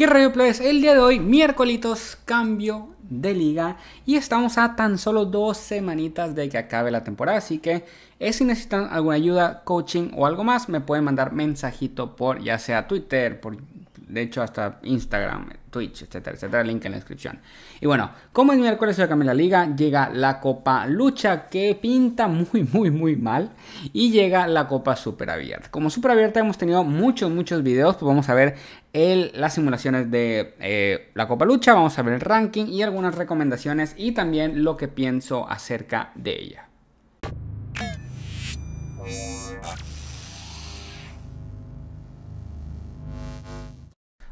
¿Qué Radio Play es? El día de hoy, miércoles, cambio de liga y estamos a tan solo dos semanitas de que acabe la temporada, así que eh, si necesitan alguna ayuda, coaching o algo más, me pueden mandar mensajito por ya sea Twitter, por de hecho hasta Instagram, Twitch, etcétera, etcétera, link en la descripción. Y bueno, como es miércoles se Camila la liga, llega la Copa Lucha que pinta muy, muy, muy mal y llega la Copa Super Abierta. Como Super Abierta hemos tenido muchos, muchos videos, pues vamos a ver las simulaciones de eh, la Copa Lucha, vamos a ver el ranking y algunas recomendaciones y también lo que pienso acerca de ella.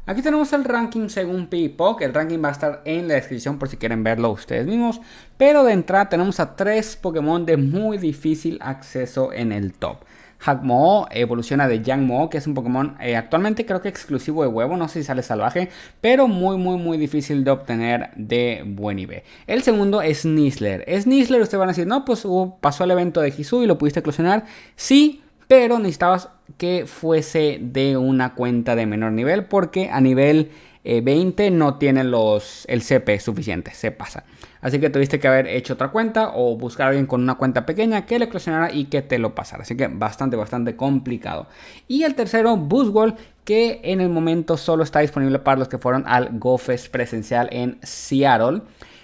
Aquí tenemos el ranking según que El ranking va a estar en la descripción por si quieren verlo ustedes mismos. Pero de entrada tenemos a tres Pokémon de muy difícil acceso en el top. Hagmo, evoluciona de Yangmo, que es un Pokémon eh, actualmente creo que exclusivo de huevo, no sé si sale salvaje, pero muy muy muy difícil de obtener de buen nivel. El segundo es Nisler. Es Nisler, ustedes van a decir, no, pues uh, pasó el evento de Hisu y lo pudiste eclosionar. Sí, pero necesitabas que fuese de una cuenta de menor nivel porque a nivel 20 eh, no tiene los, el CP suficiente, se pasa. Así que tuviste que haber hecho otra cuenta o buscar a alguien con una cuenta pequeña que le coleccionara y que te lo pasara. Así que bastante, bastante complicado. Y el tercero, BoostWall, que en el momento solo está disponible para los que fueron al GoFest presencial en Seattle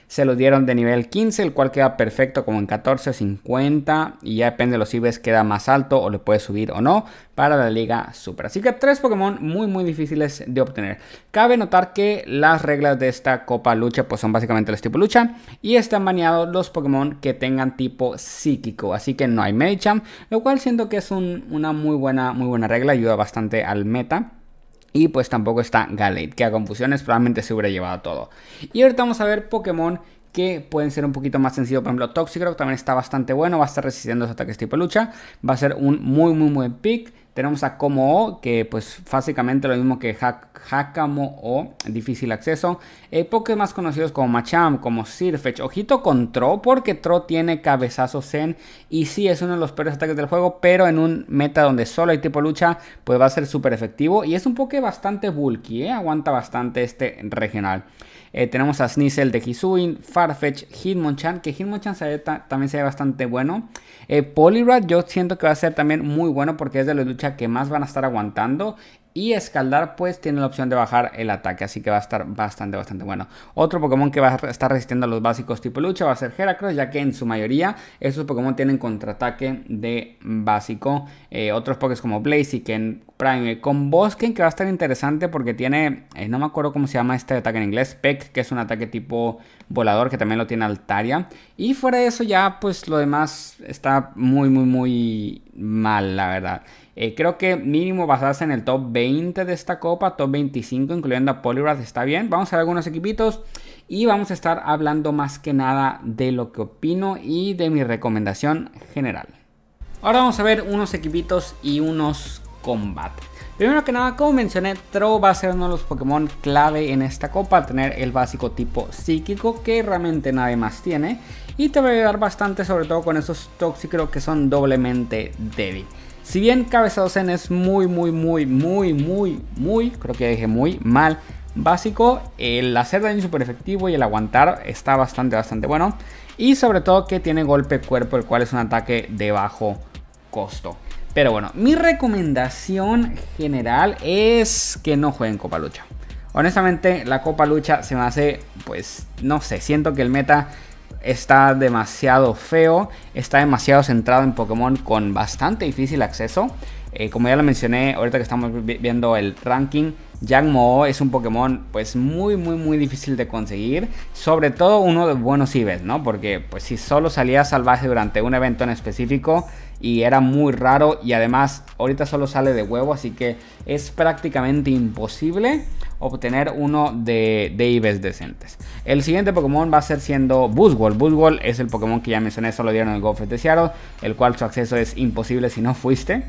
se los dieron de nivel 15, el cual queda perfecto como en 14, 50 y ya depende de los IBs queda más alto o le puede subir o no para la Liga Super. Así que tres Pokémon muy muy difíciles de obtener. Cabe notar que las reglas de esta Copa Lucha pues son básicamente los tipo lucha y están baneados los Pokémon que tengan tipo psíquico, así que no hay Medicham, lo cual siento que es una muy buena muy buena regla, ayuda bastante al meta. Y pues tampoco está Gallade, que a confusiones probablemente se hubiera llevado todo. Y ahorita vamos a ver Pokémon que pueden ser un poquito más sencillos. Por ejemplo, Toxicroak también está bastante bueno, va a estar resistiendo los ataques tipo lucha. Va a ser un muy, muy buen pick. Tenemos a como o, que pues básicamente lo mismo que Hakamo o difícil acceso. Eh, más conocidos como Machamp, como Sirfetch. Ojito con Tro, porque Tro tiene cabezazo Zen. Y sí, es uno de los peores ataques del juego, pero en un meta donde solo hay tipo lucha, pues va a ser súper efectivo. Y es un Poké bastante bulky, eh, aguanta bastante este regional. Eh, tenemos a Sneasel de Hisuin, Farfetch, Hitmonchan, que Hitmonchan también se ve bastante bueno. Eh, yo siento que va a ser también muy bueno porque es de los luchadores que más van a estar aguantando y Escaldar pues tiene la opción de bajar el ataque, así que va a estar bastante, bastante bueno. Otro Pokémon que va a estar resistiendo a los básicos tipo lucha va a ser Heracross, ya que en su mayoría esos Pokémon tienen contraataque de básico. Eh, otros Pokés como y que prime eh, con Bosken, que va a estar interesante porque tiene, eh, no me acuerdo cómo se llama este ataque en inglés, Peck, que es un ataque tipo volador, que también lo tiene Altaria. Y fuera de eso ya, pues lo demás está muy, muy, muy mal, la verdad. Eh, creo que mínimo basarse en el top 20 de esta copa, top 25, incluyendo a Polyrath, está bien. Vamos a ver algunos equipitos y vamos a estar hablando más que nada de lo que opino y de mi recomendación general. Ahora vamos a ver unos equipitos y unos combate. Primero que nada, como mencioné, Tro va a ser uno de los Pokémon clave en esta copa, tener el básico tipo psíquico que realmente nadie más tiene y te va a ayudar bastante sobre todo con esos Toxicro que son doblemente débil. Si bien Cabeza Zen es muy, muy, muy, muy, muy, muy, creo que dije muy mal, básico, el hacer daño super efectivo y el aguantar está bastante, bastante bueno. Y sobre todo que tiene golpe cuerpo, el cual es un ataque de bajo costo. Pero bueno, mi recomendación general es que no jueguen Copa Lucha. Honestamente, la Copa Lucha se me hace, pues, no sé, siento que el meta está demasiado feo, está demasiado centrado en Pokémon con bastante difícil acceso. Eh, como ya lo mencioné, ahorita que estamos viendo el ranking, Mo'o es un Pokémon pues muy muy muy difícil de conseguir, sobre todo uno de buenos IVs, ¿no? Porque pues si solo salía salvaje durante un evento en específico, y era muy raro y además ahorita solo sale de huevo, así que es prácticamente imposible obtener uno de, de decentes. El siguiente Pokémon va a ser siendo Buzzwall. Buzzwall es el Pokémon que ya mencioné, solo dieron el Golf de el cual su acceso es imposible si no fuiste.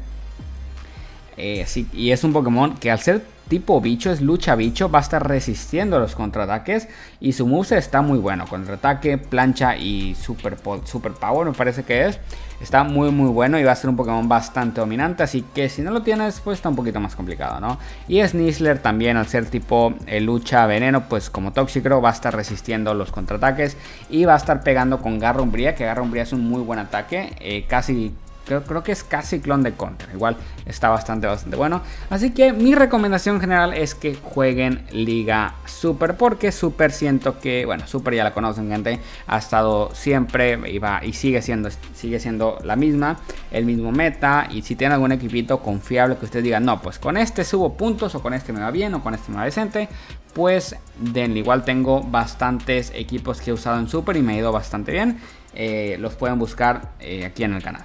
Eh, y es un Pokémon que al ser tipo bicho, es lucha bicho, va a estar resistiendo los contraataques y su moveset está muy bueno. Contraataque, plancha y super, power me parece que es. Está muy muy bueno y va a ser un Pokémon bastante dominante, así que si no lo tienes pues está un poquito más complicado, ¿no? Y Snizzler también al ser tipo eh, lucha veneno, pues como tóxico va a estar resistiendo los contraataques y va a estar pegando con Garra Umbría, que Garra Umbría es un muy buen ataque, eh, casi Creo, que es casi clon de Contra Igual está bastante, bastante bueno. Así que mi recomendación general es que jueguen Liga Super. Porque Super siento que, bueno, Super ya la conocen, gente. Ha estado siempre y sigue siendo, sigue siendo la misma. El mismo meta. Y si tienen algún equipito confiable que ustedes digan, no, pues con este subo puntos. O con este me va bien. O con este me va decente. Pues denle. Igual tengo bastantes equipos que he usado en Super y me ha ido bastante bien. Eh, los pueden buscar eh, aquí en el canal.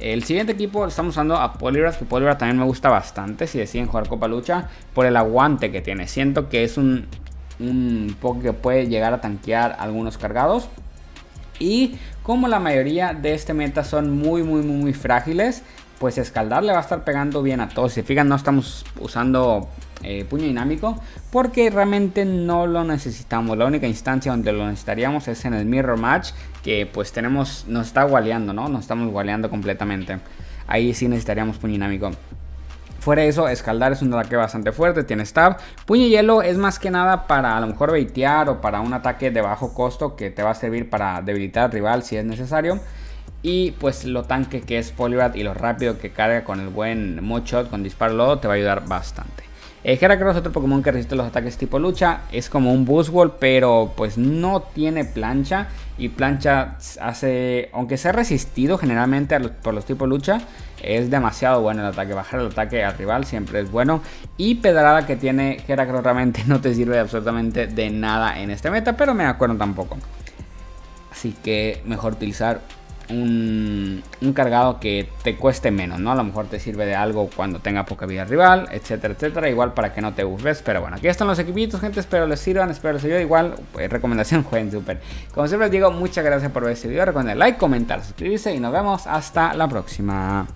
El siguiente equipo estamos usando a Polyrath, que Polyrath también me gusta bastante si deciden jugar Copa Lucha, por el aguante que tiene. Siento que es un, un poco que puede llegar a tanquear algunos cargados. Y como la mayoría de este meta son muy, muy, muy, muy frágiles, pues Escaldar le va a estar pegando bien a todos. Si fijan, no estamos usando eh, puño dinámico porque realmente no lo necesitamos. La única instancia donde lo necesitaríamos es en el mirror match que pues tenemos, nos está gualeando, ¿no? Nos estamos gualeando completamente. Ahí sí necesitaríamos puño dinámico. Fuera de eso, escaldar es un ataque bastante fuerte, tiene stab. Puño y hielo es más que nada para a lo mejor baitear o para un ataque de bajo costo que te va a servir para debilitar al rival si es necesario. Y pues lo tanque que es Poliwrath y lo rápido que carga con el buen Shot, con disparo lodo te va a ayudar bastante. Eh, es otro Pokémon que resiste los ataques tipo lucha. Es como un Buzzwall, pero pues no tiene plancha. Y plancha hace, aunque sea resistido generalmente por los tipos lucha, es demasiado bueno el ataque. Bajar el ataque al rival siempre es bueno. Y pedrada que tiene Heracross realmente no te sirve absolutamente de nada en este meta, pero me acuerdo tampoco. Así que mejor utilizar un, cargado que te cueste menos, ¿no? A lo mejor te sirve de algo cuando tenga poca vida rival, etcétera, etcétera. Igual para que no te busques pero bueno, aquí están los equipitos, gente. Espero les sirvan, espero les ayude. Igual, pues, recomendación, jueguen súper Como siempre les digo, muchas gracias por ver este video. Recuerden like, comentar, suscribirse y nos vemos hasta la próxima.